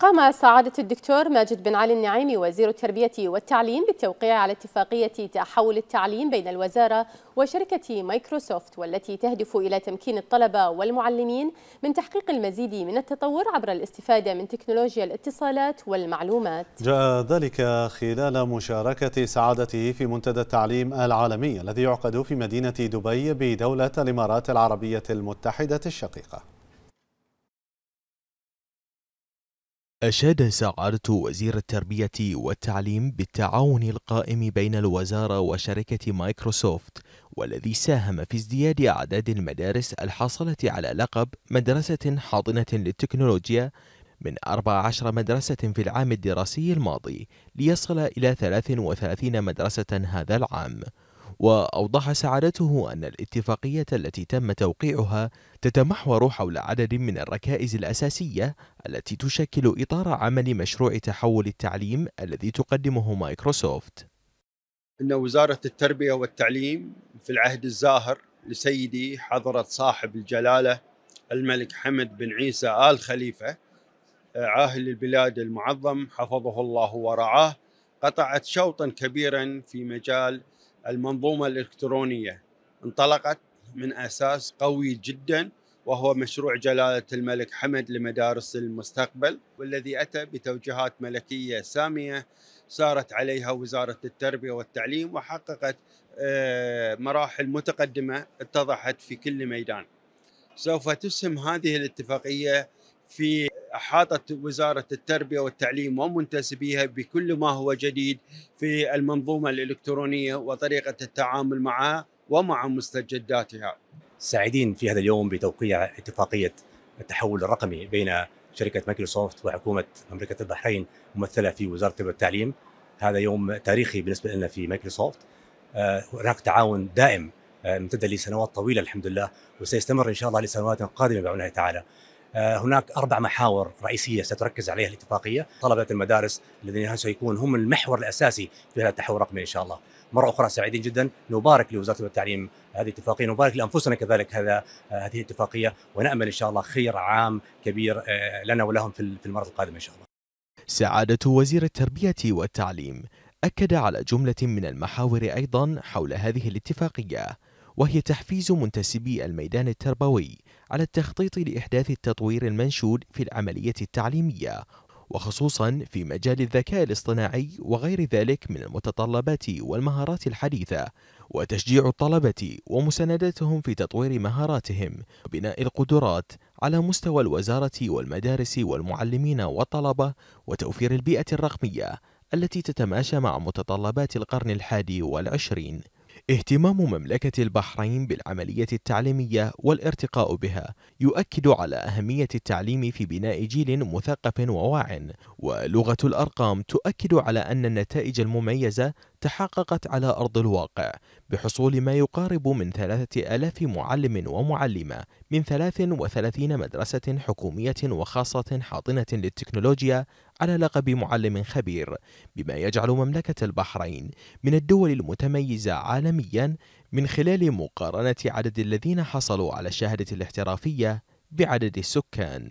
قام سعادة الدكتور ماجد بن علي النعيمي وزير التربية والتعليم بالتوقيع على اتفاقية تحول التعليم بين الوزارة وشركة مايكروسوفت والتي تهدف إلى تمكين الطلبة والمعلمين من تحقيق المزيد من التطور عبر الاستفادة من تكنولوجيا الاتصالات والمعلومات جاء ذلك خلال مشاركة سعادته في منتدى التعليم العالمي الذي يعقد في مدينة دبي بدولة الإمارات العربية المتحدة الشقيقة أشاد سعادة وزير التربية والتعليم بالتعاون القائم بين الوزارة وشركة مايكروسوفت والذي ساهم في ازدياد أعداد المدارس الحاصلة على لقب مدرسة حاضنة للتكنولوجيا من 14 مدرسة في العام الدراسي الماضي ليصل إلى 33 مدرسة هذا العام وأوضح سعادته أن الاتفاقية التي تم توقيعها تتمحور حول عدد من الركائز الأساسية التي تشكل إطار عمل مشروع تحول التعليم الذي تقدمه مايكروسوفت إن وزارة التربية والتعليم في العهد الزاهر لسيدي حضرة صاحب الجلالة الملك حمد بن عيسى آل خليفة عاهل البلاد المعظم حفظه الله ورعاه قطعت شوطا كبيرا في مجال المنظومه الالكترونيه انطلقت من اساس قوي جدا وهو مشروع جلاله الملك حمد لمدارس المستقبل والذي اتى بتوجيهات ملكيه ساميه سارت عليها وزاره التربيه والتعليم وحققت آه، مراحل متقدمه اتضحت في كل ميدان. سوف تسهم هذه الاتفاقيه في احاطت وزاره التربيه والتعليم ومنتسبيها بكل ما هو جديد في المنظومه الالكترونيه وطريقه التعامل معها ومع مستجداتها. سعيدين في هذا اليوم بتوقيع اتفاقيه التحول الرقمي بين شركه مايكروسوفت وحكومه مملكه البحرين ممثله في وزاره التربيه والتعليم. هذا يوم تاريخي بالنسبه لنا في مايكروسوفت. آه، هناك تعاون دائم آه، امتد لسنوات طويله الحمد لله وسيستمر ان شاء الله لسنوات قادمه بعون الله تعالى. آه، هناك أربع محاور رئيسية ستركز عليها الاتفاقية طلبة المدارس الذين سيكون هم المحور الأساسي في هذا التحول الرقمي إن شاء الله مرة أخرى سعيدين جدا نبارك لوزارة التعليم هذه الاتفاقية نبارك لأنفسنا كذلك هذا آه، هذه الاتفاقية ونأمل إن شاء الله خير عام كبير آه، لنا ولهم في المرة القادمة إن شاء الله سعادة وزير التربية والتعليم أكد على جملة من المحاور أيضا حول هذه الاتفاقية وهي تحفيز منتسبي الميدان التربوي على التخطيط لإحداث التطوير المنشود في العملية التعليمية وخصوصا في مجال الذكاء الاصطناعي وغير ذلك من المتطلبات والمهارات الحديثة وتشجيع الطلبة ومساندتهم في تطوير مهاراتهم وبناء القدرات على مستوى الوزارة والمدارس والمعلمين والطلبة وتوفير البيئة الرقمية التي تتماشى مع متطلبات القرن الحادي والعشرين اهتمام مملكة البحرين بالعملية التعليمية والارتقاء بها يؤكد على أهمية التعليم في بناء جيل مثقف وواع، ولغة الأرقام تؤكد على أن النتائج المميزة تحققت على أرض الواقع بحصول ما يقارب من ثلاثة ألاف معلم ومعلمة من 33 مدرسة حكومية وخاصة حاضنة للتكنولوجيا على لقب معلم خبير بما يجعل مملكة البحرين من الدول المتميزة عالميا من خلال مقارنة عدد الذين حصلوا على الشهادة الاحترافية بعدد السكان